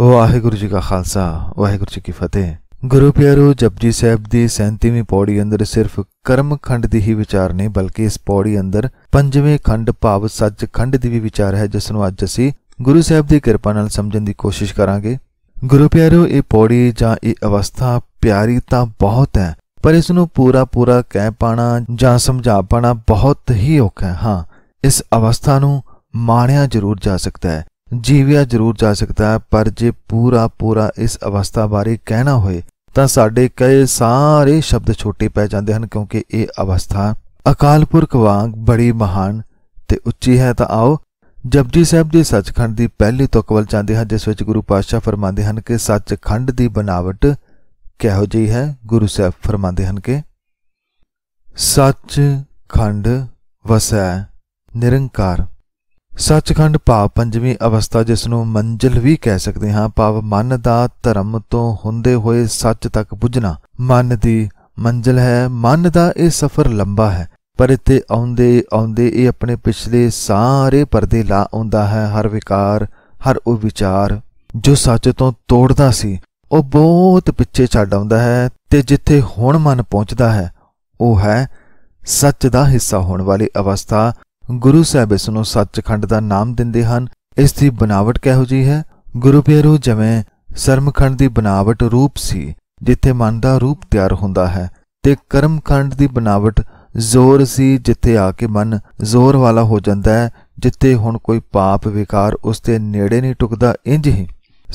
ਵਾਹਿਗੁਰੂ ਜੀ ਕਾ ਖਾਲਸਾ ਵਾਹਿਗੁਰੂ ਜੀ ਕੀ ਫਤਿਹ ਗੁਰੂ ਪਿਆਰੋ ਜਪਜੀ ਸਾਹਿਬ ਦੀ 37ਵੀਂ ਪੌੜੀ ਅੰਦਰ ਸਿਰਫ ਕਰਮ ਖੰਡ ਦੀ ਹੀ ਵਿਚਾਰ ਨਹੀਂ ਬਲਕਿ ਇਸ ਪੌੜੀ ਅੰਦਰ ਪੰਜਵੇਂ ਖੰਡ ਭਾਵ ਸੱਚ ਖੰਡ ਦੀ ਵੀ ਵਿਚਾਰ ਹੈ ਜਿਸ ਨੂੰ ਅੱਜ ਅਸੀਂ ਗੁਰੂ ਸਾਹਿਬ ਦੀ ਕਿਰਪਾ ਨਾਲ ਸਮਝਣ ਦੀ ਕੋਸ਼ਿਸ਼ ਕਰਾਂਗੇ ਗੁਰੂ ਪਿਆਰੋ ਇਹ ਪੌੜੀ ਜਾਂ ਇਹ ਅਵਸਥਾ ਪਿਆਰੀ ਤਾਂ ਬਹੁਤ ਹੈ ਪਰ ਇਸ ਨੂੰ ਪੂਰਾ ਪੂਰਾ ਕਹਿ ਪਾਣਾ ਜਾਂ ਸਮਝਾ ਪਾਣਾ ਬਹੁਤ ਹੀ ਔਖਾ ਹੈ ਹਾਂ ਇਸ ਅਵਸਥਾ ਨੂੰ ਮਾਣਿਆ ਜ਼ਰੂਰ ਜਾ ਸਕਦਾ ਹੈ ਜੀਵਿਆ ਜ਼ਰੂਰ ਜਾ ਸਕਦਾ ਹੈ ਪਰ ਜੇ ਪੂਰਾ ਪੂਰਾ ਇਸ ਅਵਸਥਾ ਬਾਰੇ ਕਹਿਣਾ ਹੋਏ ਤਾਂ ਸਾਡੇ ਕਈ ਸਾਰੇ ਸ਼ਬਦ ਛੋਟੇ ਪੈ ਜਾਂਦੇ ਹਨ ਕਿਉਂਕਿ ਇਹ ਅਵਸਥਾ ਅਕਾਲ ਪੁਰਖ ਵਾਂਗ ਬੜੀ ਮਹਾਨ ਤੇ ਉੱਚੀ ਹੈ ਤਾਂ ਆਓ ਜਪਜੀ ਸਾਹਿਬ ਦੇ ਸੱਚਖੰਡ ਦੀ ਪਹਿਲੀ ਤੁਕਵਲ ਜਾਂਦੇ ਹਾਂ ਜਿਸ ਵਿੱਚ ਗੁਰੂ ਪਾਤਸ਼ਾਹ ਫਰਮਾਉਂਦੇ ਹਨ ਕਿ ਸੱਚਖੰਡ ਦੀ ਬਨਾਵਟ ਕਿਹੋ ਜਿਹੀ ਹੈ ਗੁਰੂ ਸਾਹਿਬ ਫਰਮਾਉਂਦੇ ਹਨ ਕਿ ਸੱਚਖੰਡ ਵਸੈ ਨਿਰੰਕਾਰ ਸੱਚਖੰਡ ਭਾਵ ਪੰਜਵੀਂ ਅਵਸਥਾ ਜਿਸ ਨੂੰ ਮੰਜ਼ਲ ਵੀ ਕਹਿ ਸਕਦੇ ਹਾਂ ਭਾਵ ਮਨ ਦਾ ਧਰਮ ਤੋਂ ਹੁੰਦੇ ਹੋਏ ਸੱਚ ਤੱਕ ਪੁੱਜਣਾ ਮਨ ਦੀ ਮੰਜ਼ਲ ਹੈ ਮਨ ਦਾ ਇਹ ਸਫ਼ਰ ਲੰਬਾ ਹੈ ਪਰ ਇੱਥੇ ਆਉਂਦੇ ਆਉਂਦੇ ਇਹ ਆਪਣੇ ਪਿਛਲੇ ਸਾਰੇ ਪਰਦੇ ਲਾ ਆਉਂਦਾ ਹੈ ਹਰ ਵਿਕਾਰ ਹਰ ਉਹ ਵਿਚਾਰ ਜੋ ਸੱਚ ਤੋਂ ਤੋੜਦਾ ਸੀ ਉਹ ਬਹੁਤ ਪਿੱਛੇ ਛੱਡ ਆਉਂਦਾ ਹੈ ਤੇ ਜਿੱਥੇ ਹੁਣ ਮਨ ਪਹੁੰਚਦਾ ਹੈ ਉਹ ਹੈ ਸੱਚ ਦਾ ਹਿੱਸਾ ਹੋਣ ਵਾਲੀ ਅਵਸਥਾ ਗੁਰੂ ਸਾਹਿਬ ਇਸ ਨੂੰ ਸੱਚਖੰਡ ਦਾ ਨਾਮ ਦਿੰਦੇ ਹਨ ਇਸ ਦੀ ਬਨਾਵਟ ਕਿਹੋ ਜੀ ਹੈ ਗੁਰੂ ਪੀਰੂ ਜਿਵੇਂ ਸਰਮਖੰਡ ਦੀ ਬਨਾਵਟ ਰੂਪ ਸੀ ਜਿੱਥੇ ਮਨ ਦਾ ਰੂਪ ਤਿਆਰ ਹੁੰਦਾ ਹੈ ਤੇ ਕਰਮਖੰਡ ਦੀ ਬਨਾਵਟ ਜ਼ੋਰ ਸੀ ਜਿੱਥੇ ਆ ਕੇ ਮਨ ਜ਼ੋਰ ਵਾਲਾ ਹੋ ਜਾਂਦਾ ਹੈ ਜਿੱਥੇ ਹੁਣ ਕੋਈ ਪਾਪ ਵਿਕਾਰ ਉਸ ਦੇ ਨੇੜੇ ਨਹੀਂ ਟੁਕਦਾ ਇੰਜ ਹੀ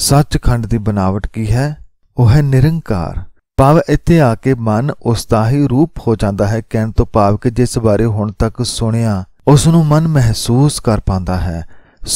ਸੱਚਖੰਡ ਦੀ ਬਨਾਵਟ ਕੀ ਹੈ ਉਹ ਹੈ ਨਿਰੰਕਾਰ ਭਾਵ ਇੱਥੇ ਆ ਕੇ ਮਨ ਉਸ ਦਾ ਹੀ ਰੂਪ ਹੋ ਜਾਂਦਾ ਹੈ ਕਹਿਣ ਤੋਂ ਭਾਵ ਕਿ ਜਿਸ ਬਾਰੇ ਹੁਣ ਤੱਕ ਸੁਣਿਆ ਉਸ ਨੂੰ ਮਨ ਮਹਿਸੂਸ ਕਰ ਪਾਉਂਦਾ ਹੈ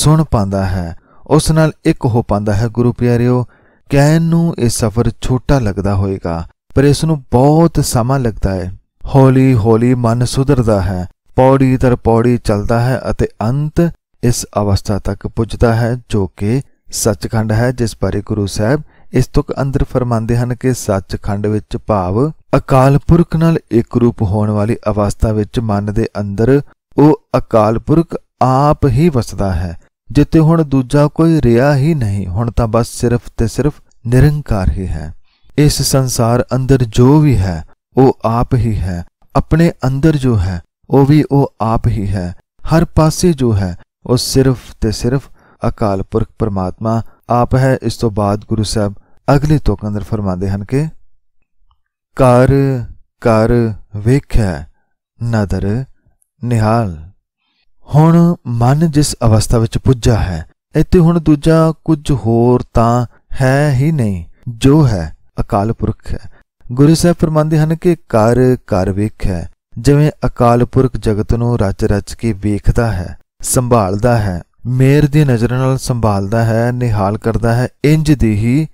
ਸੁਣ ਪਾਉਂਦਾ ਹੈ ਉਸ ਨਾਲ ਇੱਕ ਹੋ ਪਾਉਂਦਾ ਹੈ ਗੁਰੂ ਪਿਆਰਿਓ ਕੈਨ ਨੂੰ ਇਹ ਸਫ਼ਰ ਛੋਟਾ ਲੱਗਦਾ ਹੋਵੇਗਾ ਪਰ ਇਸ ਨੂੰ ਬਹੁਤ ਸਮਾਂ ਲੱਗਦਾ ਹੈ ਹੌਲੀ ਹੌਲੀ ਮਨ ਸੁਧਰਦਾ ਹੈ ਪੌੜੀ ਤਰ ਪੌੜੀ ਚੱਲਦਾ ਹੈ ਅਤੇ ਅੰਤ ਇਸ ਅਵਸਥਾ ਤੱਕ ਪੁੱਜਦਾ ਹੈ ਜੋ ਕਿ ਸੱਚਖੰਡ ਹੈ ਜਿਸ ਬਾਰੇ ਗੁਰੂ ਸਾਹਿਬ ਇਸ ਤੁਕ ਅੰਦਰ ਫਰਮਾਉਂਦੇ ਹਨ ਕਿ ਸੱਚਖੰਡ ਵਿੱਚ ਭਾਵ ਅਕਾਲ ਪੁਰਖ ਨਾਲ ਇੱਕ ਰੂਪ ਹੋਣ ਵਾਲੀ ਅਵਸਥਾ ਵਿੱਚ ਮਨ ਦੇ ਅੰਦਰ ਉਹ ਅਕਾਲ ਪੁਰਖ ਆਪ ਹੀ ਵਸਦਾ ਹੈ ਜਿੱਤੇ ਹੁਣ ਦੂਜਾ ਕੋਈ ਰਿਹਾ ਹੀ ਨਹੀਂ ਹੁਣ ਤਾਂ ਬਸ ਸਿਰਫ ਤੇ ਸਿਰਫ ਨਿਰੰਕਾਰ ਹੀ ਹੈ ਇਸ ਸੰਸਾਰ ਅੰਦਰ ਜੋ ਵੀ ਹੈ ਉਹ ਆਪ ਹੀ ਹੈ ਆਪਣੇ ਅੰਦਰ ਜੋ ਹੈ ਉਹ ਵੀ ਉਹ ਆਪ ਹੀ ਹੈ ਹਰ ਪਾਸੇ ਜੋ ਹੈ ਉਹ ਸਿਰਫ ਤੇ ਸਿਰਫ ਅਕਾਲ ਪੁਰਖ ਪਰਮਾਤਮਾ ਆਪ ਹੈ ਇਸ ਤੋਂ ਬਾਅਦ ਗੁਰੂ ਸਾਹਿਬ ਅਗਲੇ ਤੋਕ ਅੰਦਰ ਫਰਮਾਉਂਦੇ ਹਨ ਕਿ ਕਰ ਕਰ ਵੇਖੈ ਨਦਰ ਨਿਹਾਲ ਹੁਣ ਮਨ ਜਿਸ ਅਵਸਥਾ ਵਿੱਚ ਪੁੱਜਾ ਹੈ ਇੱਥੇ ਹੁਣ ਦੂਜਾ ਕੁਝ ਹੋਰ ਤਾਂ ਹੈ ਹੀ ਨਹੀਂ ਜੋ ਹੈ ਅਕਾਲ ਪੁਰਖ ਹੈ ਗੁਰੂ ਸਾਹਿਬ ਫਰਮਾਉਂਦੇ ਹਨ ਕਿ ਕਰ ਕਰ ਵੇਖੈ ਜਿਵੇਂ ਅਕਾਲ ਪੁਰਖ ਜਗਤ ਨੂੰ ਰਚ ਰਚ ਕੇ ਵੇਖਦਾ ਹੈ ਸੰਭਾਲਦਾ ਹੈ ਮੇਰ ਦੀ ਨਜ਼ਰ ਨਾਲ ਸੰਭਾਲਦਾ ਹੈ ਨਿਹਾਲ ਕਰਦਾ ਹੈ ਇੰਜ ਦੀ ਹੀ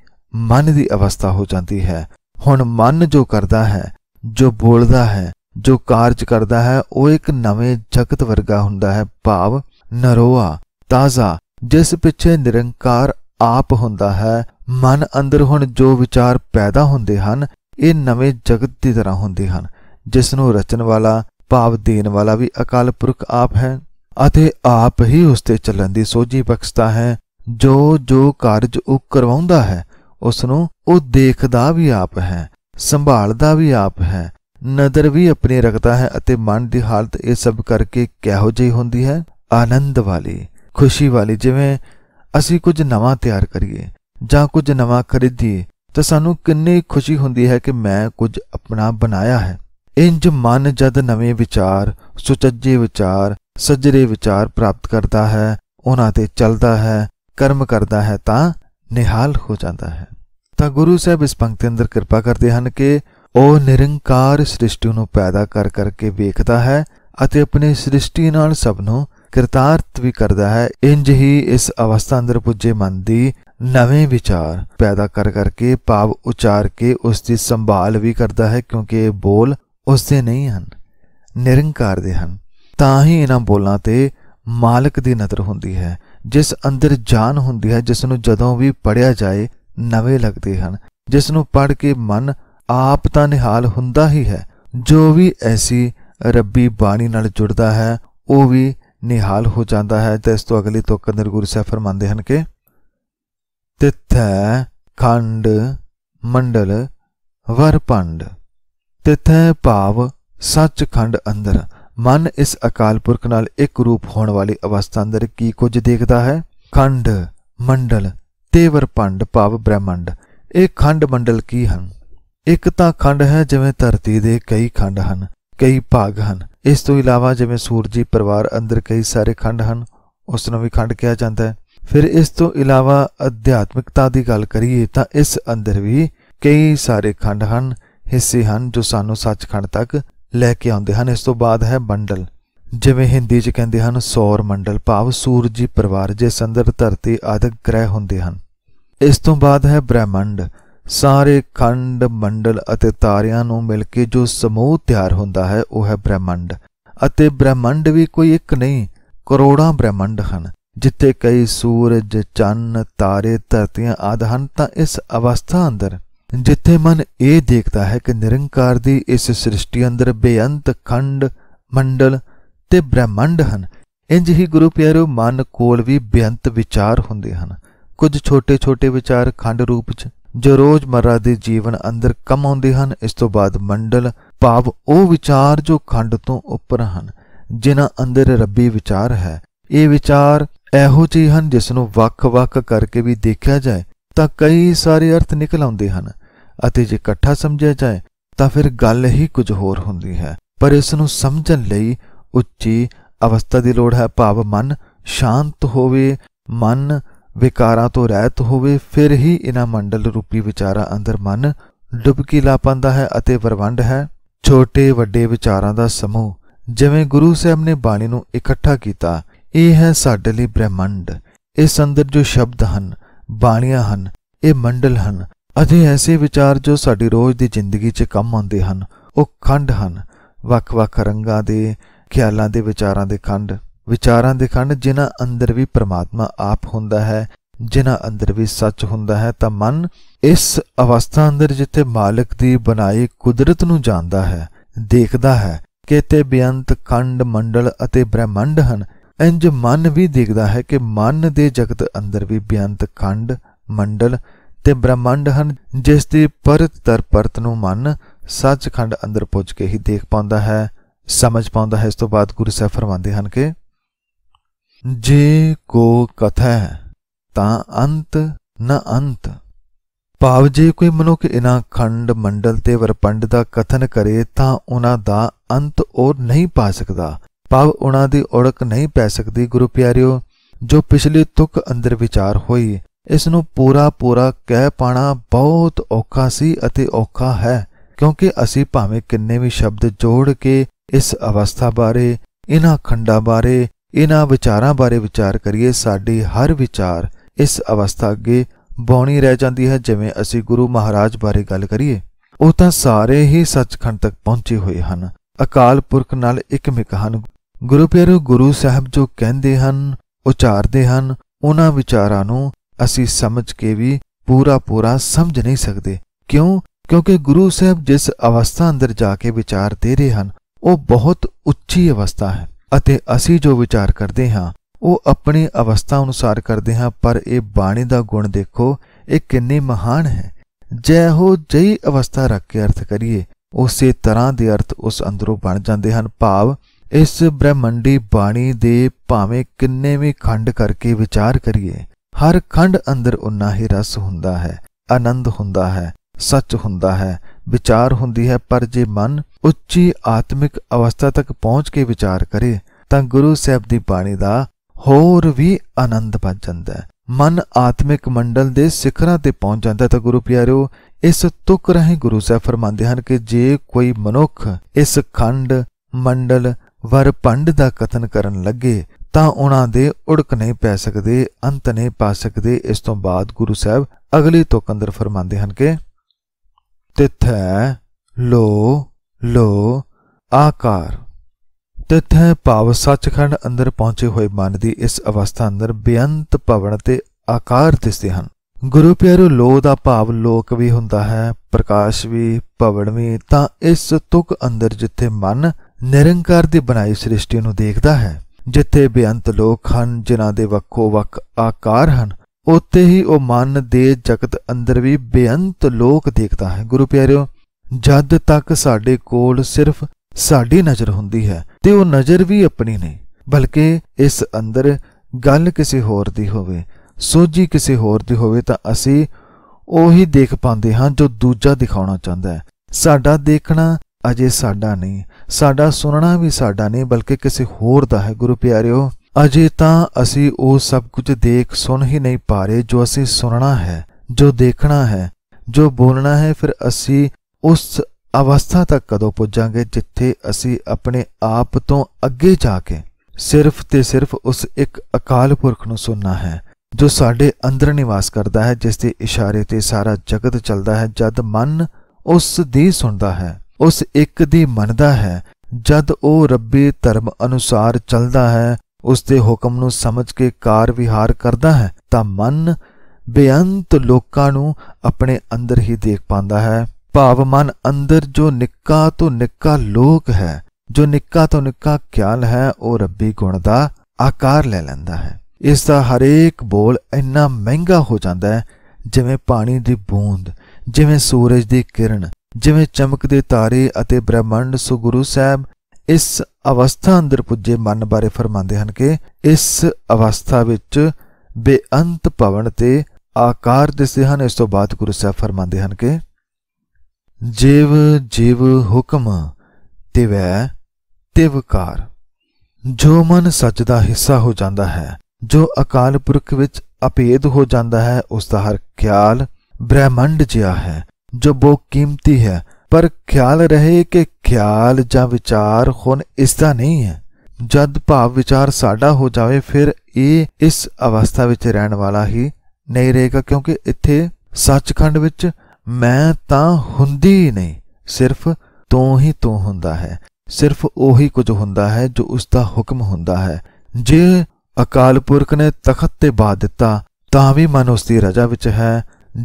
ਮਨ ਦੀ ਅਵਸਥਾ ਹੋ ਜਾਂਦੀ ਹੈ ਹੁਣ ਮਨ ਜੋ ਕਰਦਾ ਹੈ ਜੋ ਬੋਲਦਾ ਹੈ ਜੋ ਕਾਰਜ ਕਰਦਾ ਹੈ ਉਹ ਇੱਕ ਨਵੇਂ ਜਗਤ ਵਰਗਾ ਹੁੰਦਾ ਹੈ ਭਾਵ ਨਰੋਆ ਤਾਜ਼ਾ ਜਿਸ ਪਿੱਛੇ ਨਿਰੰਕਾਰ ਆਪ ਹੁੰਦਾ ਹੈ ਮਨ ਅੰਦਰ ਹੁਣ ਜੋ ਵਿਚਾਰ ਪੈਦਾ ਹੁੰਦੇ ਹਨ ਇਹ ਨਵੇਂ ਜਗਤ ਦੀ ਤਰ੍ਹਾਂ ਹੁੰਦੇ ਹਨ ਜਿਸ ਨੂੰ ਰਚਣ ਵਾਲਾ ਭਾਵ ਦੇਣ ਵਾਲਾ ਵੀ ਅਕਾਲ ਪੁਰਖ ਆਪ ਹੈ ਅਤੇ ਆਪ ਹੀ ਉਸ ਤੇ ਚੱਲਣ ਦੀ ਸੋਝੀ ਬਖਸ਼ਦਾ ਹੈ ਜੋ ਜੋ ਕਾਰਜ ਉਹ ਕਰਵਾਉਂਦਾ ਹੈ ਉਸ ਨੂੰ ਉਹ ਦੇਖਦਾ ਵੀ ਆਪ ਹੈ ਸੰਭਾਲਦਾ ਵੀ ਆਪ ਹੈ ਨਦਰ ਵੀ ਆਪਣੀ ਰੱਖਦਾ ਹੈ ਅਤੇ ਮਨ ਦੀ ਹਾਲਤ ਇਹ ਸਭ ਕਰਕੇ ਕਿਹੋ ਜਿਹੀ ਹੁੰਦੀ ਹੈ ਆਨੰਦ ਵਾਲੀ ਖੁਸ਼ੀ ਵਾਲੀ ਜਿਵੇਂ ਅਸੀਂ ਕੁਝ ਨਵਾਂ ਤਿਆਰ ਕਰੀਏ ਜਾਂ ਕੁਝ ਨਵਾਂ ਖਰੀਦੀਏ ਤਾਂ ਸਾਨੂੰ ਕਿੰਨੀ ਖੁਸ਼ੀ ਹੁੰਦੀ ਹੈ ਕਿ ਮੈਂ ਕੁਝ ਆਪਣਾ ਬਣਾਇਆ ਹੈ ਇੰਜ ਮਨ ਜਦ ਨਵੇਂ ਵਿਚਾਰ ਸੁਚੱਜੇ ਵਿਚਾਰ ਸੱਜਰੇ ਵਿਚਾਰ ਪ੍ਰਾਪਤ ਕਰਦਾ ਹੈ ਉਹਨਾਂ ਤੇ ਚੱਲਦਾ ਹੈ ਕਰਮ ਕਰਦਾ ਹੈ ਤਾਂ ਨਿਹਾਲ ਹੋ ਜਾਂਦਾ ਹੈ ਤਾਂ ਗੁਰੂ ਸਾਹਿਬ ਇਸ ਪੰਕਤੀ ਅੰਦਰ ਕਿਰਪਾ ਕਰਦੇ ਹਨ ਕਿ ਉਹ ਨਿਰੰਕਾਰ ਸ੍ਰਿਸ਼ਟੀ ਨੂੰ ਪੈਦਾ ਕਰ ਕਰਕੇ ਵੇਖਦਾ ਹੈ ਅਤੇ ਆਪਣੀ ਸ੍ਰਿਸ਼ਟੀ ਨਾਲ ਸਭ ਨੂੰ ਕਰਤਾਰਤ ਵੀ ਕਰਦਾ ਹੈ ਇੰਜ ਹੀ ਇਸ ਅਵਸਥਾ ਅੰਦਰ ਪੁੱਜੇ ਮਨ ਦੀ ਨਵੇਂ ਵਿਚਾਰ ਪੈਦਾ ਕਰ ਕਰਕੇ ਭਾਵ ਉਚਾਰ ਕੇ ਉਸ ਦੀ ਸੰਭਾਲ ਵੀ ਕਰਦਾ ਹੈ ਕਿਉਂਕਿ ਇਹ ਬੋਲ ਉਸ ਦੇ ਨਹੀਂ ਹਨ ਨਿਰੰਕਾਰ ਦੇ ਹਨ ਤਾਂ ਹੀ ਇਹਨਾਂ ਬੋਲਾਂ ਤੇ ਮਾਲਕ ਦੀ ਨਜ਼ਰ ਹੁੰਦੀ ਹੈ ਜਿਸ ਅੰਦਰ ਜਾਨ ਹੁੰਦੀ ਹੈ ਜਿਸ ਨੂੰ ਜਦੋਂ ਵੀ ਪੜਿਆ ਜਾਏ ਨਵੇਂ ਲੱਗਦੇ ਹਨ ਜਿਸ ਨੂੰ ਪੜ ਕੇ ਮਨ ਆਪ ਤਾਂ ਨਿਹਾਲ ਹੁੰਦਾ ਹੀ ਹੈ ਜੋ ਵੀ ਐਸੀ ਰੱਬੀ ਬਾਣੀ ਨਾਲ ਜੁੜਦਾ ਹੈ ਉਹ ਵੀ ਨਿਹਾਲ ਹੋ ਜਾਂਦਾ ਹੈ ਤੇ ਇਸ ਤੋਂ ਅਗਲੀ ਤੁਕ ਅੰਦਰ ਗੁਰੂ ਸਾਹਿਬ ਫਰਮਾਉਂਦੇ ਹਨ ਕਿ ਤਿੱਥੈ ਖੰਡ ਮੰਡਲ ਵਰਪੰਡ ਤਿੱਥੈ ਭਾਵ ਸੱਚਖੰਡ ਅੰਦਰ ਮਨ ਇਸ ਅਕਾਲ ਪੁਰਖ ਨਾਲ ਇੱਕ ਰੂਪ ਹੋਣ ਵਾਲੀ ਅਵਸਥਾ ਅੰਦਰ ਕੀ ਕੁਝ ਦੇਖਦਾ ਹੈ ਖੰਡ ਮੰਡਲ ਤੇ ਵਰਪੰਡ ਭਾਵ ਬ੍ਰਹਮੰਡ ਇਹ ਖੰਡ ਮੰਡਲ ਕੀ ਹਨ ਇੱਕ ਤਾਂ ਖੰਡ ਹੈ ਜਿਵੇਂ ਧਰਤੀ ਦੇ ਕਈ ਖੰਡ ਹਨ ਕਈ ਭਾਗ ਹਨ ਇਸ ਤੋਂ ਇਲਾਵਾ ਜਿਵੇਂ ਸੂਰਜੀ ਪਰਿਵਾਰ ਅੰਦਰ ਕਈ ਸਾਰੇ ਖੰਡ ਹਨ ਉਸ ਨੂੰ ਵੀ ਖੰਡ ਕਿਹਾ ਜਾਂਦਾ ਹੈ ਫਿਰ ਇਸ ਤੋਂ ਇਲਾਵਾ ਅਧਿਆਤਮਿਕਤਾ ਦੀ ਗੱਲ ਕਰੀਏ ਤਾਂ ਇਸ ਅੰਦਰ ਵੀ ਕਈ ਸਾਰੇ ਖੰਡ ਹਨ ਹਿੱਸੇ ਹਨ ਜੋ ਸਾਨੂੰ ਸੱਚਖੰਡ ਤੱਕ ਲੈ ਕੇ ਆਉਂਦੇ ਹਨ ਇਸ ਤੋਂ ਬਾਅਦ ਹੈ ਮੰਡਲ ਜਿਵੇਂ ਹਿੰਦੀ 'ਚ ਕਹਿੰਦੇ ਹਨ ਸੌਰ ਮੰਡਲ ਭਾਵ ਸੂਰਜੀ ਪਰਿਵਾਰ ਜੇ ਸੰਦਰ ਧਰਤੀ ਆਦਿ ਗ੍ਰਹਿ ਹੁੰਦੇ ਹਨ ਇਸ ਤੋਂ ਬਾਅਦ ਹੈ ਬ੍ਰਹਿਮੰਡ ਸਾਰੇ ਖੰਡ ਮੰਡਲ ਅਤੇ ਤਾਰਿਆਂ ਨੂੰ ਮਿਲ ਕੇ ਜੋ ਸਮੂਹ ਤਿਆਰ ਹੁੰਦਾ ਹੈ ਉਹ ਹੈ ਬ੍ਰਹਿਮੰਡ ਅਤੇ ਬ੍ਰਹਿਮੰਡ ਵੀ ਕੋਈ ਇੱਕ ਨਹੀਂ ਕਰੋੜਾਂ ਬ੍ਰਹਿਮੰਡ ਹਨ ਜਿੱਥੇ ਕਈ ਸੂਰਜ ਚੰਨ ਤਾਰੇ ਧਰਤੀਆਂ ਆਦਿ ਹਨ ਤਾਂ ਇਸ ਅਵਸਥਾ ਅੰਦਰ ਜਿੱਥੇ ਮਨ ਇਹ ਦੇਖਦਾ ਹੈ ਕਿ ਨਿਰੰਕਾਰ ਦੀ ਇਸ ਸ੍ਰਿਸ਼ਟੀ ਅੰਦਰ ਬੇਅੰਤ ਖੰਡ ਮੰਡਲ ਤੇ ਬ੍ਰਹਿਮੰਡ ਹਨ ਇੰਜ ਹੀ ਗੁਰੂ ਪਿਆਰੋ ਮਨ ਕੋਲ ਵੀ ਬੇਅੰਤ ਵਿਚਾਰ ਹੁੰਦੇ ਹਨ ਕੁਝ ਛੋਟੇ-ਛੋਟੇ ਵਿਚਾਰ ਖੰਡ ਰੂਪ 'ਚ ਜੋ ਰੋਜ਼ਮਰਰਾ ਦੇ ਜੀਵਨ ਅੰਦਰ ਕਮ ਆਉਂਦੇ ਹਨ ਇਸ ਤੋਂ ਬਾਅਦ ਮੰਡਲ ਭਾਵ ਉਹ ਵਿਚਾਰ ਜੋ ਖੰਡ ਤੋਂ ਉੱਪਰ ਹਨ ਜਿਨ੍ਹਾਂ ਅੰਦਰ ਰੱਬੀ ਵਿਚਾਰ ਹੈ ਇਹ ਵਿਚਾਰ ਇਹੋ ਜਿਹੇ ਹਨ ਜਿਸ ਨੂੰ ਵੱਖ-ਵੱਖ ਕਰਕੇ ਵੀ ਦੇਖਿਆ ਜਾਏ ਤਾਂ ਕਈ ਸਾਰੇ ਅਰਥ ਨਿਕਲ ਆਉਂਦੇ ਹਨ ਅਤੇ ਜੇ ਇਕੱਠਾ ਸਮਝਿਆ ਜਾਏ ਤਾਂ ਫਿਰ ਗੱਲ ਹੀ ਕੁਝ ਹੋਰ ਹੁੰਦੀ ਹੈ ਪਰ ਇਸ ਨੂੰ ਸਮਝਣ ਲਈ ਉੱਚੀ ਅਵਸਥਾ ਦੀ ਲੋੜ ਹੈ ਭਾਵ ਮਨ ਸ਼ਾਂਤ ਹੋਵੇ ਮਨ ਵਿਕਾਰਾਂ ਤੋਂ ਰਹਿਤ ਹੋਵੇ ਫਿਰ ਹੀ ਇਹਨਾਂ ਮੰਡਲ ਰੂਪੀ ਵਿਚਾਰਾਂ ਅੰਦਰ ਮਨ ਡੁਬਕੀ ਲਾ ਪਾਉਂਦਾ ਹੈ ਅਤੇ ਵਰਵੰਡ ਹੈ ਛੋਟੇ ਵੱਡੇ ਵਿਚਾਰਾਂ ਦਾ ਸਮੂਹ ਜਿਵੇਂ ਗੁਰੂ ਸਾਹਿਬ ਨੇ ਬਾਣੀ ਨੂੰ ਇਕੱਠਾ ਕੀਤਾ ਇਹ ਹੈ ਸਾਡੇ ਲਈ ਬ੍ਰਹਿਮੰਡ ਇਸ ਅੰਦਰ ਜੋ ਸ਼ਬਦ ਹਨ ਬਾਣੀਆਂ ਹਨ ਇਹ ਮੰਡਲ ਹਨ ਅਤੇ ਐਸੇ ਵਿਚਾਰ ਜੋ ਸਾਡੀ ਰੋਜ਼ ਦੀ ਜ਼ਿੰਦਗੀ 'ਚ ਕੰਮ ਆਉਂਦੇ ਹਨ ਉਹ ਖੰਡ ਹਨ ਵੱਖ-ਵੱਖ ਰੰਗਾਂ ਦੇ ਖਿਆਲਾਂ ਦੇ ਵਿਚਾਰਾਂ ਦੇ ਖੰਡ ਵਿਚਾਰਾਂ ਦੇ ਖੰਡ ਜਿਨ੍ਹਾਂ ਅੰਦਰ ਵੀ ਪ੍ਰਮਾਤਮਾ ਆਪ ਹੁੰਦਾ ਹੈ ਜਿਨ੍ਹਾਂ ਅੰਦਰ ਵੀ ਸੱਚ ਹੁੰਦਾ ਹੈ ਤਾਂ ਮਨ ਇਸ ਅਵਸਥਾ ਅੰਦਰ ਜਿੱਥੇ ਮਾਲਕ ਦੀ ਬਣਾਈ ਕੁਦਰਤ ਨੂੰ ਜਾਣਦਾ ਹੈ ਦੇਖਦਾ ਹੈ ਕਿ ਤੇ ਬੇਅੰਤ ਖੰਡ ਮੰਡਲ ਅਤੇ ਬ੍ਰਹਿਮੰਡ ਹਨ ਇੰਜ ਮਨ ਵੀ ਦੇਖਦਾ ਹੈ ਕਿ ਮਨ ਦੇ ਜਗਤ ਅੰਦਰ ਵੀ ਬੇਅੰਤ ਖੰਡ ਮੰਡਲ ਤੇ ਬ੍ਰਹਿਮੰਡ ਹਨ ਜਿਸ ਦੀ ਪਰਤ ਤਰ ਪਰਤ ਨੂੰ ਮਨ ਸੱਚਖੰਡ ਅੰਦਰ ਪੁੱਜ ਕੇ ਹੀ ਦੇਖ ਪਾਉਂਦਾ ਹੈ ਸਮਝ ਪਾਉਂਦਾ ਹੈ ਇਸ ਤੋਂ ਬਾਅਦ ਗੁਰੂ ਸਾਹਿਬ ਫਰਮਾਉਂਦੇ ਹਨ ਕਿ ਜੇ ਕੋ ਕਥੈ ਤਾਂ ਅੰਤ ਨ ਅੰਤ ਭਾਵ ਜੇ ਕੋਈ ਮਨੁੱਖ ਇਨਾ ਖੰਡ ਮੰਡਲ ਤੇ ਵਰਪੰਡ ਦਾ ਕਥਨ ਕਰੇ ਤਾਂ ਉਹਨਾਂ ਦਾ ਅੰਤ ਉਹ ਨਹੀਂ ਪਾ ਸਕਦਾ ਭਾਵ ਉਹਨਾਂ ਦੀ ਔੜਕ ਨਹੀਂ ਪੈ ਸਕਦੀ ਗੁਰੂ ਪਿਆਰਿਓ ਜੋ ਪਿਛਲੇ ਤੁਕ ਅੰਦਰ ਵਿਚਾਰ ਹੋਈ ਇਸ ਨੂੰ ਪੂਰਾ ਪੂਰਾ ਕਹਿ ਪਾਣਾ ਬਹੁਤ ਔਖਾ ਸੀ ਅਤੇ ਔਖਾ ਹੈ ਕਿਉਂਕਿ ਅਸੀਂ ਭਾਵੇਂ ਕਿੰਨੇ ਵੀ ਸ਼ਬਦ ਜੋੜ ਕੇ ਇਸ ਅਵਸਥਾ ਬਾਰੇ ਇਨਾ ਖੰਡਾਂ ਬਾਰੇ ਇਹਨਾਂ ਵਿਚਾਰਾਂ ਬਾਰੇ ਵਿਚਾਰ ਕਰੀਏ ਸਾਡੀ ਹਰ ਵਿਚਾਰ ਇਸ ਅਵਸਥਾ ਅੱਗੇ ਬੌਣੀ ਰਹਿ ਜਾਂਦੀ ਹੈ ਜਿਵੇਂ ਅਸੀਂ ਗੁਰੂ ਮਹਾਰਾਜ ਬਾਰੇ ਗੱਲ ਕਰੀਏ ਉਹ ਤਾਂ ਸਾਰੇ ਹੀ ਸੱਚਖੰਡ ਤੱਕ ਪਹੁੰਚੇ ਹੋਏ ਹਨ ਅਕਾਲ ਪੁਰਖ ਨਾਲ ਇੱਕਮਿਕ ਹਨ ਗੁਰੂ ਪਿਆਰੋ ਗੁਰੂ ਸਾਹਿਬ ਜੋ ਕਹਿੰਦੇ ਹਨ ਉਚਾਰਦੇ ਹਨ ਉਹਨਾਂ ਵਿਚਾਰਾਂ ਨੂੰ ਅਸੀਂ ਸਮਝ ਕੇ ਵੀ ਪੂਰਾ ਪੂਰਾ ਸਮਝ ਨਹੀਂ ਸਕਦੇ ਕਿਉਂ ਕਿਉਂਕਿ ਗੁਰੂ ਸਾਹਿਬ ਜਿਸ ਅਵਸਥਾ ਅੰਦਰ ਜਾ ਕੇ ਵਿਚਾਰ ਦੇ ਰਹੇ ਹਨ ਉਹ ਬਹੁਤ ਉੱਚੀ ਅਵਸਥਾ ਹੈ ਅਤੇ ਅਸੀਂ ਜੋ ਵਿਚਾਰ ਕਰਦੇ ਹਾਂ ਉਹ ਆਪਣੀ ਅਵਸਥਾ ਅਨੁਸਾਰ ਕਰਦੇ ਹਾਂ ਪਰ ਇਹ ਬਾਣੀ ਦਾ ਗੁਣ ਦੇਖੋ ਇਹ ਕਿੰਨੀ ਮਹਾਨ ਹੈ ਜੈ ਹੋ ਜਈ ਅਵਸਥਾ ਰੱਖ ਕੇ ਅਰਥ ਕਰੀਏ ਉਸੇ ਤਰ੍ਹਾਂ ਦੇ ਅਰਥ ਉਸ ਅੰਦਰੋਂ ਬਣ ਜਾਂਦੇ ਹਨ ਭਾਵ ਇਸ ਬ੍ਰਹਮੰਡੀ ਬਾਣੀ ਦੇ ਭਾਵੇਂ ਕਿੰਨੇ ਵੀ ਖੰਡ ਕਰਕੇ ਵਿਚਾਰ ਕਰੀਏ ਹਰ ਖੰਡ ਅੰਦਰ ਉਨਾ ਹੀ ਰਸ ਹੁੰਦਾ ਹੈ ਆਨੰਦ ਹੁੰਦਾ ਹੈ ਸੱਚ ਹੁੰਦਾ ਹੈ ਵਿਚਾਰ ਹੁੰਦੀ ਹੈ ਪਰ ਜੇ ਮਨ ਉੱਚੀ ਆਤਮਿਕ ਅਵਸਥਾ ਤੱਕ ਪਹੁੰਚ ਕੇ ਵਿਚਾਰ ਕਰੇ ਤਾਂ ਗੁਰੂ ਸਾਹਿਬ ਦੀ ਬਾਣੀ ਦਾ ਹੋਰ ਵੀ ਆਨੰਦ ਪਾ ਜਾਂਦਾ ਹੈ ਮਨ ਆਤਮਿਕ ਮੰਡਲ ਦੇ ਸਿਖਰਾਂ ਤੇ ਪਹੁੰਚ ਜਾਂਦਾ ਤਾਂ ਗੁਰੂ ਪਿਆਰਿਓ ਇਸ ਤੁਕ ਰਹੇ ਗੁਰੂ ਸਾਹਿਬ ਫਰਮਾਉਂਦੇ ਹਨ ਕਿ ਜੇ ਕੋਈ ਮਨੁੱਖ ਇਸ ਖੰਡ ਮੰਡਲ ਵਰਪੰਡ ਦਾ ਕਥਨ ਕਰਨ ਲੱਗੇ ਤਾਂ ਉਹਨਾਂ ਦੇ ਉੜਕ ਨਹੀਂ ਪੈ ਸਕਦੇ ਅੰਤ ਨਹੀਂ ਪਾ ਸਕਦੇ ਇਸ ਤੋਂ ਬਾਅਦ ਗੁਰੂ ਸਾਹਿਬ ਅਗਲੀ ਤੁਕ ਅੰਦਰ ਫਰਮਾਉਂਦੇ ਹਨ ਕਿ तिथ ਲੋ ਲੋ ਆਕਾਰ ਤਿੱਥੇ ਭਾਵ ਸੱਚਖੰਡ ਅੰਦਰ ਪਹੁੰਚੇ ਹੋਏ ਮਨ ਦੀ ਇਸ ਅਵਸਥਾ ਅੰਦਰ ਬੇਅੰਤ ਭਵਨ ਤੇ ਆਕਾਰ ਦਿਸਦੇ ਹਨ ਗੁਰੂ ਪਿਆਰੋ ਲੋ ਦਾ ਭਾਵ ਲੋਕ ਵੀ ਹੁੰਦਾ ਹੈ ਪ੍ਰਕਾਸ਼ ਵੀ ਭਵਨ ਵੀ ਤਾਂ ਇਸ ਤੁਕ ਅੰਦਰ ਜਿੱਥੇ ਮਨ ਨਿਰੰਕਾਰ ਦੀ ਬਣਾਈ ਸ੍ਰਿਸ਼ਟੀ ਨੂੰ ਦੇਖਦਾ ਹੈ ਜਿੱਥੇ ਬੇਅੰਤ ਲੋਕ ਹਨ ਜਿਨ੍ਹਾਂ ਦੇ ਵੱਖੋ ਵੱਖ ਆਕਾਰ ਹਨ ਉਤੇ ਹੀ ਉਹ ਮਨ ਦੇ ਜਗਤ ਅੰਦਰ ਵੀ ਬੇਅੰਤ ਲੋਕ ਦੇਖਦਾ ਹੈ ਗੁਰੂ ਪਿਆਰਿਓ ਜਦ ਤੱਕ ਸਾਡੇ ਕੋਲ ਸਿਰਫ ਸਾਡੀ ਨਜ਼ਰ ਹੁੰਦੀ ਹੈ ਤੇ ਉਹ ਨਜ਼ਰ ਵੀ ਆਪਣੀ ਨਹੀਂ ਬਲਕਿ ਇਸ ਅੰਦਰ ਗੱਲ ਕਿਸੇ ਹੋਰ ਦੀ ਹੋਵੇ ਸੋਝੀ ਕਿਸੇ ਹੋਰ ਦੀ ਹੋਵੇ ਤਾਂ ਅਸੀਂ ਉਹੀ ਦੇਖ ਪਾਉਂਦੇ ਹਾਂ ਜੋ ਦੂਜਾ ਦਿਖਾਉਣਾ ਚਾਹੁੰਦਾ ਹੈ ਸਾਡਾ ਦੇਖਣਾ ਅਜੇ ਸਾਡਾ ਨਹੀਂ ਸਾਡਾ ਸੁਣਨਾ ਵੀ ਸਾਡਾ ਨਹੀਂ ਬਲਕਿ ਕਿਸੇ ਹੋਰ ਦਾ ਹੈ ਗੁਰੂ ਪਿਆਰਿਓ ਅਜੇ ਤਾਂ ਅਸੀਂ ਉਹ ਸਭ ਕੁਝ ਦੇਖ ਸੁਣ ਹੀ ਨਹੀਂ ਪਾਰੇ ਜੋ ਅਸੀਂ ਸੁਣਨਾ ਹੈ ਜੋ ਦੇਖਣਾ ਹੈ ਜੋ ਬੋਲਣਾ ਹੈ ਫਿਰ ਅਸੀਂ ਉਸ ਅਵਸਥਾ ਤੱਕ ਕਦੋਂ ਪੁੱਜਾਂਗੇ ਜਿੱਥੇ ਅਸੀਂ ਆਪਣੇ ਆਪ ਤੋਂ ਅੱਗੇ ਜਾ ਕੇ ਸਿਰਫ ਤੇ ਸਿਰਫ ਉਸ ਇੱਕ ਅਕਾਲ ਪੁਰਖ ਨੂੰ ਸੁਣਨਾ ਹੈ ਜੋ ਸਾਡੇ ਅੰਦਰ ਨਿਵਾਸ ਕਰਦਾ ਹੈ ਜਿਸ ਦੇ ਇਸ਼ਾਰੇ ਤੇ ਸਾਰਾ ਜਗਤ ਚੱਲਦਾ ਹੈ ਜਦ ਮਨ ਉਸ ਦੀ ਸੁਣਦਾ ਹੈ ਉਸ ਇੱਕ ਦੀ ਮੰਨਦਾ ਹੈ ਜਦ ਉਹ ਰੱਬੀ ਧਰਮ ਅਨੁਸਾਰ ਚੱਲਦਾ ਹੈ ਉਸ ਦੇ ਹੁਕਮ ਨੂੰ ਸਮਝ ਕੇ ਕਾਰ ਵਿਹਾਰ ਕਰਦਾ ਹੈ ਤਾਂ ਮਨ ਬੇਅੰਤ ਲੋਕਾਂ ਨੂੰ ਆਪਣੇ ਅੰਦਰ ਹੀ ਦੇਖ ਪਾਉਂਦਾ ਹੈ ਭਾਵ ਮਨ ਅੰਦਰ ਜੋ ਨਿੱਕਾ ਤੋਂ ਨਿੱਕਾ ਲੋਕ ਹੈ ਜੋ ਨਿੱਕਾ ਤੋਂ ਨਿੱਕਾ ਖਿਆਲ ਹੈ ਉਹ ਰੱਬੀ ਗੁਣ ਦਾ ਆਕਾਰ ਲੈ ਲੈਂਦਾ ਹੈ ਇਸ ਦਾ ਹਰੇਕ ਬੋਲ ਇੰਨਾ ਮਹਿੰਗਾ ਹੋ ਜਾਂਦਾ ਹੈ ਜਿਵੇਂ ਪਾਣੀ ਦੀ ਬੂੰਦ ਜਿਵੇਂ ਸੂਰਜ ਦੀ ਕਿਰਨ ਜਿਵੇਂ ਚਮਕਦੇ ਤਾਰੇ ਅਤੇ ਬ੍ਰਹਮੰਡ ਸੁਗੁਰੂ ਸਾਹਿਬ ਇਸ ਅਵਸਥਾ ਅੰਦਰ ਪੁੱਜੇ ਮਨ ਬਾਰੇ ਫਰਮਾਉਂਦੇ ਹਨ ਕਿ ਇਸ ਅਵਸਥਾ ਵਿੱਚ ਬੇਅੰਤ ਭਵਨ ਤੇ ਆਕਾਰ ਦਿਸੇ ਹਨ ਇਸ ਤੋਂ ਬਾਅਦ ਗੁਰੂ ਸਾਹਿਬ ਫਰਮਾਉਂਦੇ ਹਨ ਕਿ ਜੀਵ ਜੀਵ ਹੁਕਮ ਤਿਵੈ ਤਿਵਕਾਰ ਜੋ ਮਨ ਸੱਚ ਦਾ ਹਿੱਸਾ ਹੋ ਜਾਂਦਾ ਹੈ ਜੋ ਅਕਾਲ ਪੁਰਖ ਵਿੱਚ ਅਪੇਧ ਹੋ ਜਾਂਦਾ ਹੈ ਉਸ ਦਾ ਹਰ ਖਿਆਲ ਬ੍ਰਹਿਮੰਡ ਜਿਹਾ ਹੈ ਜੋ ਬੋ ਕੀਮਤੀ ਹੈ ਪਰ ਖਿਆਲ ਰਹੇ ਕਿ ਖਿਆਲ ਜਾਂ ਵਿਚਾਰ ਹੁਣ ਇਸ ਦਾ ਨਹੀਂ ਹੈ ਜਦ ਭਾਵ ਵਿਚਾਰ ਸਾਡਾ ਹੋ ਜਾਵੇ ਫਿਰ ਇਹ ਇਸ ਅਵਸਥਾ ਵਿੱਚ ਰਹਿਣ ਵਾਲਾ ਹੀ ਨਹੀਂ ਰਹੇਗਾ ਕਿਉਂਕਿ ਇੱਥੇ ਸੱਚਖੰਡ ਵਿੱਚ ਮੈਂ ਤਾਂ ਹੁੰਦੀ ਹੀ ਨਹੀਂ ਸਿਰਫ ਤੂੰ ਹੀ ਤੂੰ ਹੁੰਦਾ ਹੈ ਸਿਰਫ ਉਹੀ ਕੁਝ ਹੁੰਦਾ ਹੈ ਜੋ ਉਸ ਦਾ ਹੁਕਮ ਹੁੰਦਾ ਹੈ ਜੇ ਅਕਾਲ ਪੁਰਖ ਨੇ ਤਖਤ ਤੇ ਬਾ ਦਿੱਤਾ ਤਾਂ ਵੀ ਮਨ ਉਸ ਦੀ ਰਜਾ ਵਿੱਚ ਹੈ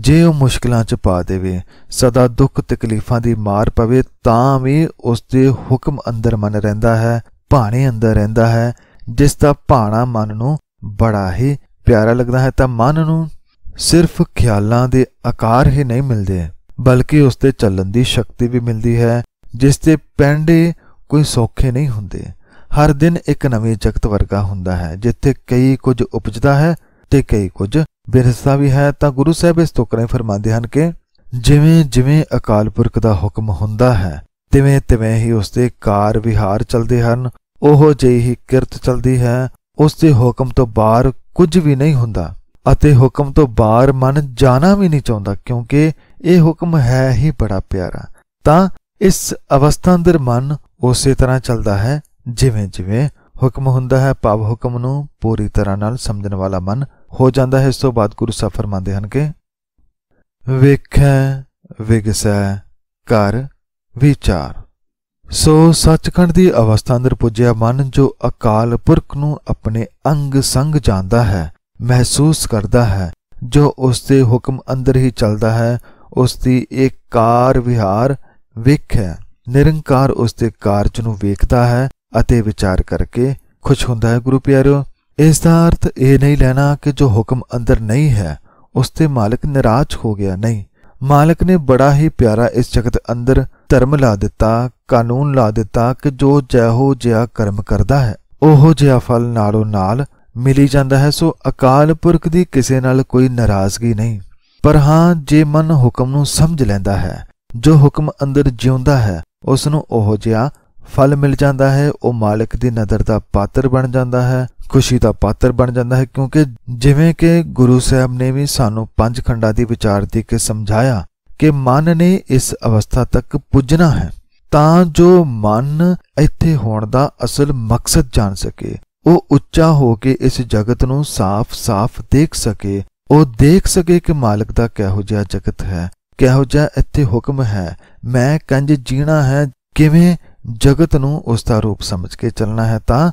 ਜੇ ਉਹ ਮੁਸ਼ਕਲਾਂ 'ਚ ਪਾ ਦੇਵੇ ਸਦਾ ਦੁੱਖ ਤਕਲੀਫਾਂ ਦੀ ਮਾਰ ਪਵੇ ਤਾਂ ਵੀ ਉਸ ਦੇ ਹੁਕਮ ਅੰਦਰ ਮਨ ਰਹਿੰਦਾ ਹੈ ਭਾਣੇ ਅੰਦਰ ਰਹਿੰਦਾ ਹੈ ਜਿਸ ਦਾ ਭਾਣਾ ਮਨ ਨੂੰ ਬੜਾ ਹੀ ਪਿਆਰਾ ਲੱਗਦਾ ਹੈ ਤਾਂ ਮਨ ਨੂੰ ਸਿਰਫ ਖਿਆਲਾਂ ਦੇ ਆਕਾਰ ਹੀ ਨਹੀਂ ਮਿਲਦੇ ਬਲਕਿ ਉਸ ਤੇ ਚੱਲਣ ਦੀ ਸ਼ਕਤੀ ਵੀ ਮਿਲਦੀ ਹੈ ਜਿਸ ਤੇ ਪੈਂਡੇ ਕੋਈ ਸੌਖੇ ਨਹੀਂ ਹੁੰਦੇ ਹਰ ਦਿਨ ਇੱਕ ਨਵੇਂ ਜਗਤ ਵਰਗਾ ਹੁੰਦਾ ਹੈ ਜਿੱਥੇ ਕਈ ਕੁਝ ਉਪਜਦਾ ਹੈ ਤੇ ਕਈ ਕੁਝ ਬੇਰਸਤਾ ਵੀ ਹੈ ਤਾਂ ਗੁਰੂ ਸਾਹਿਬ ਇਸ ਕਰੇ ਫਰਮਾਉਂਦੇ ਹਨ ਕਿ ਜਿਵੇਂ ਜਿਵੇਂ ਅਕਾਲ ਪੁਰਖ ਦਾ ਹੁਕਮ ਹੁੰਦਾ ਹੈ ਤਿਵੇਂ ਤਿਵੇਂ ਹੀ ਉਸ ਦੇ ਕਾਰ ਵਿਹਾਰ ਚਲਦੇ ਹਨ ਉਹ ਜਿਹੀ ਹੀ ਕਿਰਤ ਚਲਦੀ ਹੈ ਉਸ ਦੇ ਹੁਕਮ ਤੋਂ ਬਾਹਰ ਕੁਝ ਵੀ ਨਹੀਂ ਹੁੰਦਾ ਅਤੇ ਹੁਕਮ ਤੋਂ ਬਾਹਰ ਮਨ ਜਾਣਾ ਵੀ ਨਹੀਂ ਚਾਹੁੰਦਾ ਕਿਉਂਕਿ ਇਹ ਹੁਕਮ ਹੈ ਹੀ ਬੜਾ ਪਿਆਰਾ ਤਾਂ ਇਸ ਅਵਸਥਾ ਅੰਦਰ ਮਨ ਉਸੇ ਤਰ੍ਹਾਂ ਚੱਲਦਾ ਹੈ ਜਿਵੇਂ ਜਿਵੇਂ ਹੁਕਮ ਹੁੰਦਾ ਹੈ ਪਾਵ ਹੁਕਮ ਨੂੰ ਪੂਰੀ ਤਰ੍ਹਾਂ ਨਾਲ ਸਮਝਣ ਵਾਲਾ ਮਨ ਹੋ ਜਾਂਦਾ ਹੈ ਇਸ ਤੋਂ ਬਾਅਦ ਗੁਰੂ ਸਾਹਿਬ ਫਰਮਾਉਂਦੇ ਹਨ ਕਿ ਵੇਖੈ ਵਿਗਸੈ ਕਰ ਵਿਚਾਰ ਸੋ ਸੱਚਖੰਡ ਦੀ ਅਵਸਥਾ ਅੰਦਰ ਪੁੱਜਿਆ ਮਨ ਜੋ ਅਕਾਲ ਪੁਰਖ ਨੂੰ ਆਪਣੇ ਅੰਗ ਸੰਗ ਜਾਂਦਾ ਹੈ ਮਹਿਸੂਸ ਕਰਦਾ ਹੈ ਜੋ ਉਸ ਦੇ ਹੁਕਮ ਅੰਦਰ ਹੀ ਚੱਲਦਾ ਹੈ ਉਸ ਦੀ ਕਾਰ ਵਿਹਾਰ ਵੇਖੈ ਨਿਰੰਕਾਰ ਉਸ ਦੇ ਕਾਰਜ ਨੂੰ ਵੇਖਦਾ ਹੈ ਅਤੇ ਵਿਚਾਰ ਕਰਕੇ ਖੁਸ਼ ਹੁੰਦਾ ਹੈ ਗੁਰੂ ਪਿਆਰਿਓ ਇਸ ਦਾ ਅਰਥ ਇਹ ਨਹੀਂ ਲੈਣਾ ਕਿ ਜੋ ਹੁਕਮ ਅੰਦਰ ਨਹੀਂ ਹੈ ਉਸ ਤੇ ਮਾਲਕ ਨਿਰਾਸ਼ ਹੋ ਗਿਆ ਨਹੀਂ ਮਾਲਕ ਨੇ ਬੜਾ ਹੀ ਪਿਆਰਾ ਇਸ ਜਗਤ ਅੰਦਰ ਧਰਮ ਲਾ ਦਿੱਤਾ ਕਾਨੂੰਨ ਲਾ ਦਿੱਤਾ ਕਿ ਜੋ ਜਿਹੋ ਜਿਹਾ ਕਰਮ ਕਰਦਾ ਹੈ ਉਹੋ ਜਿਹਾ ਫਲ ਨਾਲੋ ਨਾਲ ਮਿਲੀ ਜਾਂਦਾ ਹੈ ਸੋ ਅਕਾਲ ਪੁਰਖ ਦੀ ਕਿਸੇ ਨਾਲ ਕੋਈ ਨਾਰਾਜ਼ਗੀ ਨਹੀਂ ਪਰ ਹਾਂ ਜੇ ਮਨ ਹੁਕਮ ਨੂੰ ਸਮਝ ਲੈਂਦਾ ਹੈ ਜੋ ਹੁਕਮ ਅੰਦਰ ਜਿਉਂਦਾ ਹੈ ਉਸ ਨੂੰ ਉਹੋ ਜਿਹਾ ਫਲ ਮਿਲ ਜਾਂਦਾ ਹੈ ਉਹ ਮਾਲਕ ਦੀ ਨਜ਼ਰ ਦਾ ਪਾਤਰ ਬਣ ਜਾਂਦਾ ਹੈ ਖੁਸ਼ੀ ਦਾ ਪਾਤਰ ਬਣ ਜਾਂਦਾ ਹੈ ਕਿਉਂਕਿ ਜਿਵੇਂ ਕਿ ਗੁਰੂ ਸਾਹਿਬ ਨੇ ਵੀ ਸਾਨੂੰ ਪੰਜ ਖੰਡਾਂ ਦੀ ਵਿਚਾਰ ਦੇ ਕੇ ਸਮਝਾਇਆ ਕਿ ਮਨ ਨੇ ਇਸ ਅਵਸਥਾ ਤੱਕ ਪੁੱਜਣਾ ਹੈ ਤਾਂ ਜੋ ਮਨ ਇੱਥੇ ਹੋਣ ਦਾ ਅਸਲ ਮਕਸਦ ਜਾਣ ਸਕੇ ਉਹ ਉੱਚਾ ਹੋ ਕੇ ਇਸ ਜਗਤ ਨੂੰ ਸਾਫ਼-ਸਾਫ਼ ਦੇਖ ਸਕੇ ਉਹ ਦੇਖ ਸਕੇ ਕਿ ਮਾਲਕ ਦਾ ਕਿਹੋ ਜਿਹਾ ਜਗਤ ਹੈ ਕਿਹੋ ਜਿਹਾ ਇੱਥੇ ਹੁਕਮ ਹੈ ਮੈਂ ਕੰਜ ਜੀਣਾ ਹੈ ਕਿਵੇਂ ਜਗਤ ਨੂੰ ਉਸ ਦਾ ਰੂਪ ਸਮਝ ਕੇ ਚੱਲਣਾ ਹੈ ਤਾਂ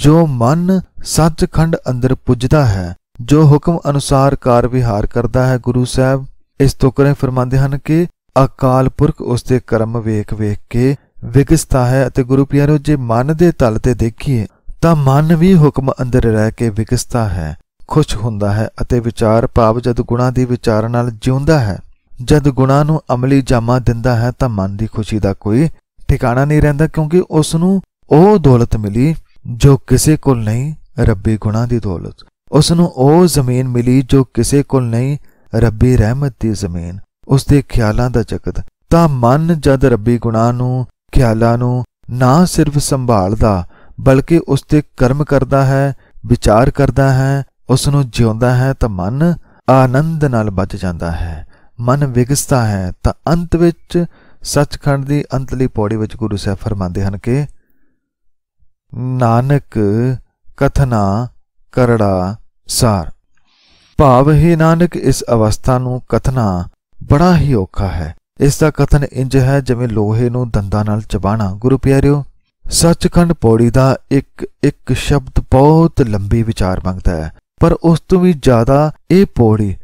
ਜੋ ਮਨ ਸੱਚਖੰਡ ਅੰਦਰ ਪੁੱਜਦਾ ਹੈ ਜੋ ਹੁਕਮ ਅਨੁਸਾਰ ਕਾਰ ਵਿਹਾਰ ਕਰਦਾ ਹੈ ਗੁਰੂ ਸਾਹਿਬ ਇਸ ਤੋਂ ਕਰੇ ਫਰਮਾਉਂਦੇ ਹਨ ਕਿ ਅਕਾਲ ਪੁਰਖ ਉਸ ਦੇ ਕਰਮ ਵੇਖ ਵੇਖ ਕੇ ਵਿਗਸਤਾ ਹੈ ਅਤੇ ਗੁਰੂ ਪਿਆਰੋ ਜੇ ਮਨ ਦੇ ਤਲ ਤੇ ਦੇਖੀਏ ਤਾਂ ਮਨ ਵੀ ਹੁਕਮ ਅੰਦਰ ਰਹਿ ਕੇ ਵਿਗਸਤਾ ਹੈ ਖੁਸ਼ ਹੁੰਦਾ ਹੈ ਅਤੇ ਵਿਚਾਰ ਭਾਵ ਜਦ ਗੁਣਾ ਦੀ ਵਿਚਾਰ ਨਾਲ ਜਿਉਂਦਾ ਹੈ ਜਦ ਗੁਣਾ ਨੂੰ ਅਮਲੀ ਜਾਮਾ ਦਿੰਦਾ ਹੈ ਤਾਂ ਮਨ ਦੀ ਖੁਸ਼ੀ ਦਾ ਕੋਈ ਠਿਕਾਣਾ ਨਹੀਂ ਰਹਿੰਦਾ ਕਿਉਂਕਿ ਉਸ ਨੂੰ ਉਹ ਦੌਲਤ ਮਿਲੀ ਜੋ ਕਿਸੇ ਕੋਲ ਨਹੀਂ ਰੱਬੀ ਗੁਣਾ ਦੀ ਦੌਲਤ ਉਸ ਨੂੰ ਉਹ ਜ਼ਮੀਨ ਮਿਲੀ ਜੋ ਕਿਸੇ ਕੋਲ ਨਹੀਂ ਰੱਬੀ ਰਹਿਮਤ ਦੀ ਜ਼ਮੀਨ ਉਸ ਦੇ ਖਿਆਲਾਂ ਦਾ ਜਗਤ ਤਾਂ ਮਨ ਜਦ ਰੱਬੀ ਗੁਣਾ ਨੂੰ ਖਿਆਲਾਂ ਨੂੰ ਨਾ ਸਿਰਫ ਸੰਭਾਲਦਾ ਬਲਕਿ ਉਸ ਤੇ ਕਰਮ ਕਰਦਾ ਹੈ ਵਿਚਾਰ ਕਰਦਾ ਹੈ ਉਸ ਨੂੰ ਜਿਉਂਦਾ ਹੈ ਤਾਂ ਮਨ ਆਨੰਦ ਨਾਲ ਬਚ ਜਾਂਦਾ ਹੈ ਮਨ ਵਿਗਸਤਾ ਹੈ ਤਾਂ ਅੰਤ ਵਿੱਚ ਸੱਚਖੰਡ ਦੀ ਅੰਤਲੀ ਪੌੜੀ ਵਿੱਚ ਗੁਰੂ ਸਾਹਿਬ ਫਰਮਾਉਂਦੇ ਹਨ ਕਿ ਨਾਨਕ ਕਥਨਾ ਕਰੜਾ ਸਾਰ ਭਾਵ ਹੈ ਨਾਨਕ ਇਸ ਅਵਸਥਾ ਨੂੰ ਕਥਨਾ ਬੜਾ ਹੀ ਔਖਾ ਹੈ ਇਸ ਦਾ ਕਥਨ ਇੰਜ ਹੈ ਜਿਵੇਂ ਲੋਹੇ ਨੂੰ ਦੰਦਾਂ ਨਾਲ ਚਬਾਣਾ ਗੁਰੂ ਪਿਆਰਿਓ ਸੱਚਖੰਡ ਪੌੜੀ ਦਾ ਇੱਕ ਇੱਕ ਸ਼ਬਦ ਬਹੁਤ ਲੰਬੀ ਵਿਚਾਰ ਮੰਗਦਾ ਹੈ ਪਰ ਉਸ ਤੋਂ ਵੀ ਜ਼ਿਆਦਾ ਇਹ ਪੌੜੀ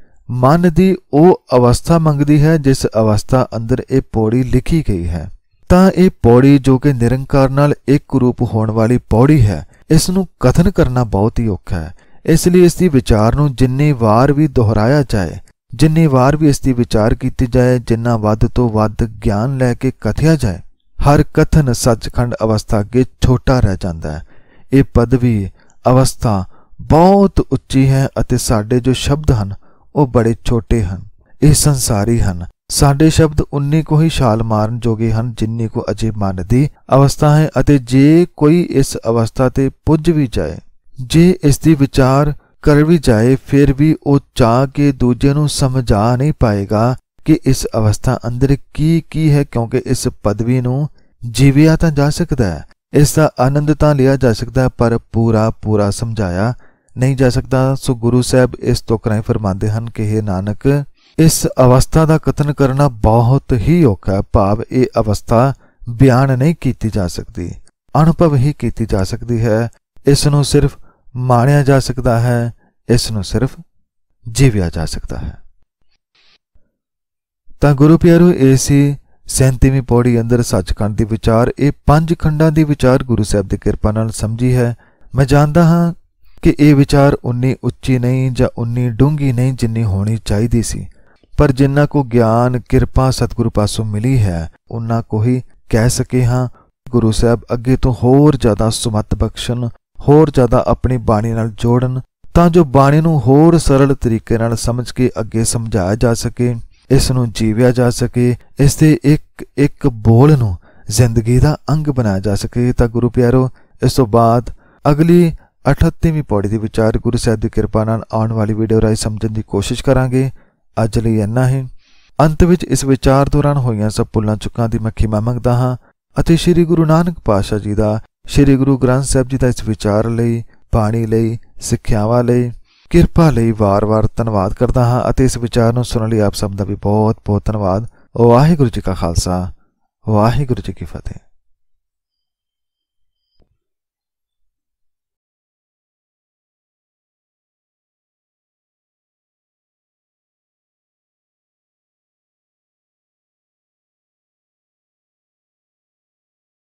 ਮਨ ਦੀ ਉਹ ਅਵਸਥਾ ਮੰਗਦੀ ਹੈ ਜਿਸ ਅਵਸਥਾ ਅੰਦਰ ਇਹ ਪੌੜੀ ਲਿਖੀ ਗਈ ਹੈ ਤਾਂ ਇਹ ਪੌੜੀ ਜੋ ਕਿ ਨਿਰੰਕਾਰ ਨਾਲ ਇੱਕ ਰੂਪ ਹੋਣ ਵਾਲੀ ਪੌੜੀ ਹੈ ਇਸ ਨੂੰ ਕਥਨ ਕਰਨਾ ਬਹੁਤ ਹੀ ਔਖਾ ਹੈ ਇਸ ਲਈ ਇਸ ਦੀ ਵਿਚਾਰ ਨੂੰ ਜਿੰਨੀ ਵਾਰ ਵੀ ਦੁਹਰਾਇਆ ਜਾਏ ਜਿੰਨੀ ਵਾਰ ਵੀ ਇਸ ਦੀ ਵਿਚਾਰ ਕੀਤੀ ਜਾਏ ਜਿੰਨਾ ਵੱਧ ਤੋਂ ਵੱਧ ਗਿਆਨ ਲੈ ਕੇ ਕਥਿਆ ਜਾਏ ਹਰ ਕਥਨ ਸੱਚਖੰਡ ਅਵਸਥਾ ਅੱਗੇ ਛੋਟਾ ਰਹਿ ਜਾਂਦਾ ਹੈ ਇਹ ਪਦਵੀ ਅਵਸਥਾ ਬਹੁਤ ਉੱਚੀ ਹੈ ਅਤੇ ਸਾਡੇ ਜੋ ਸ਼ਬਦ ਹਨ ਉਹ ਬੜੇ ਛੋਟੇ ਹਨ ਇਹ ਸੰਸਾਰੀ ਹਨ ਸਾਡੇ ਸ਼ਬਦ ਉਨੇ ਕੋ ਹੀ ਛਾਲ ਮਾਰਨ ਜੋਗੇ ਹਨ ਜਿੰਨੇ ਕੋ ਅਜੇ ਮਨ ਦੀ ਅਵਸਥਾ ਹੈ ਅਤੇ ਜੇ ਕੋਈ ਇਸ ਅਵਸਥਾ ਤੇ ਪੁੱਜ ਵੀ ਜਾਏ ਜੇ ਇਸ ਦੀ ਵਿਚਾਰ ਕਰ ਵੀ ਜਾਏ ਫਿਰ ਵੀ ਉਹ ਚਾਹ ਕੇ ਦੂਜੇ ਨੂੰ ਸਮਝਾ ਨਹੀਂ ਪਾਏਗਾ ਕਿ ਇਸ ਅਵਸਥਾ ਅੰਦਰ ਕੀ ਕੀ ਹੈ ਕਿਉਂਕਿ ਇਸ ਪਦਵੀ ਨੂੰ ਜੀਵਿਆ ਤਾਂ ਜਾ ਸਕਦਾ ਹੈ ਇਸ ਦਾ ਆਨੰਦ ਤਾਂ ਲਿਆ ਜਾ ਸਕਦਾ ਪਰ ਪੂਰਾ ਪੂਰਾ ਸਮਝਾਇਆ ਨਹੀਂ ਜਾ ਸਕਦਾ ਸੋ ਗੁਰੂ ਸਾਹਿਬ ਇਸ ਤੋਂ ਕਰਾਈ ਫਰਮਾਉਂਦੇ ਹਨ ਕਿ हे ਨਾਨਕ ਇਸ ਅਵਸਥਾ ਦਾ ਕਥਨ ਕਰਨਾ ਬਹੁਤ ਹੀ ਔਖਾ ਹੈ ਭਾਵ ਇਹ ਅਵਸਥਾ ਬਿਆਨ ਨਹੀਂ ਕੀਤੀ ਜਾ ਸਕਦੀ ਅਨੁਭਵ ਹੀ ਕੀਤੀ ਜਾ ਸਕਦੀ ਹੈ ਇਸ ਨੂੰ ਸਿਰਫ ਮਾਣਿਆ ਜਾ ਸਕਦਾ ਹੈ ਇਸ ਨੂੰ ਸਿਰਫ ਜੀਵਿਆ ਜਾ ਸਕਦਾ ਹੈ ਤਾਂ ਗੁਰੂ ਪਿਆਰੋ ਏਸੀ 37ਵੀਂ ਪੌੜੀ ਅੰਦਰ ਸੱਚਖੰਡ ਦੀ ਵਿਚਾਰ ਇਹ ਪੰਜ ਖੰਡਾਂ ਦੀ ਵਿਚਾਰ ਗੁਰੂ ਸਾਹਿਬ ਦੀ ਕਿਰਪਾ ਨਾਲ ਸਮਝੀ ਹੈ ਮੈਂ ਜਾਣਦਾ ਹਾਂ ਕਿ ਇਹ ਵਿਚਾਰ ਉਨੀ ਉੱਚੀ ਨਹੀਂ ਜਾਂ ਉਨੀ ਡੂੰਗੀ ਨਹੀਂ ਜਿੰਨੀ ਹੋਣੀ ਚਾਹੀਦੀ ਸੀ ਪਰ ਜਿਨ੍ਹਾਂ ਕੋ ਗਿਆਨ ਕਿਰਪਾ ਸਤਿਗੁਰੂ ਪਾਸੋਂ ਮਿਲੀ ਹੈ ਉਹਨਾਂ ਕੋ ਹੀ ਕਹਿ ਸਕੇ ਹਾਂ ਗੁਰੂ ਸਾਹਿਬ ਅੱਗੇ ਤੋਂ ਹੋਰ ਜ਼ਿਆਦਾ ਸਮਤ ਬਖਸ਼ਣ ਹੋਰ ਜ਼ਿਆਦਾ ਆਪਣੀ ਬਾਣੀ ਨਾਲ ਜੋੜਨ ਤਾਂ ਜੋ ਬਾਣੀ ਨੂੰ ਹੋਰ ਸਰਲ ਤਰੀਕੇ ਨਾਲ ਸਮਝ ਕੇ ਅੱਗੇ ਸਮਝਾਇਆ ਜਾ ਸਕੇ ਇਸ ਨੂੰ ਜੀਵਿਆ ਜਾ ਸਕੇ ਇਸ ਦੇ ਇੱਕ ਇੱਕ ਬੋਲ ਨੂੰ ਜ਼ਿੰਦਗੀ ਦਾ ਅੰਗ ਬਣਾਇਆ ਜਾ ਸਕੇ ਤਾਂ ਗੁਰੂ ਪਿਆਰੋ ਇਸ ਤੋਂ ਬਾਅਦ ਅਗਲੀ 38ਵੀਂ ਪੌੜੀ ਦੇ ਵਿਚਾਰ ਗੁਰੂ ਸਾਹਿਬ ਦੀ ਕਿਰਪਾ ਨਾਲ ਆਉਣ ਵਾਲੀ ਵੀਡੀਓ ਰਾਹੀਂ ਸਮਝਣ ਦੀ ਕੋਸ਼ਿਸ਼ ਕਰਾਂਗੇ ਅੱਜ ਲਈ ਇੰਨਾ ਹੀ ਅੰਤ ਵਿੱਚ ਇਸ ਵਿਚਾਰ ਦੌਰਾਨ ਹੋਈਆਂ ਸਭ ਪੁੱਲਾਂ ਚੁੱਕਾਂ ਦੀ ਮੱਖੀ ਮੈਂ ਮੰਗਦਾ ਹਾਂ ਅਤੇ ਸ੍ਰੀ ਗੁਰੂ ਨਾਨਕ ਪਾਸ਼ਾ ਜੀ ਦਾ ਸ੍ਰੀ ਗੁਰੂ ਗ੍ਰੰਥ ਸਾਹਿਬ ਜੀ ਦਾ ਇਸ ਵਿਚਾਰ ਲਈ ਬਾਣੀ ਲਈ ਸਿੱਖਿਆਵਾਂ ਲਈ ਕਿਰਪਾ ਲਈ ਵਾਰ-ਵਾਰ ਧੰਨਵਾਦ ਕਰਦਾ ਹਾਂ ਅਤੇ ਇਸ ਵਿਚਾਰ ਨੂੰ ਸੁਣਨ ਲਈ ਆਪ ਸਭ ਦਾ ਵੀ ਬਹੁਤ-ਬਹੁਤ ਧੰਨਵਾਦ ਵਾਹਿਗੁਰੂ ਜੀ ਕਾ ਖਾਲਸਾ ਵਾਹਿਗੁਰੂ ਜੀ ਕੀ ਫਤਿਹ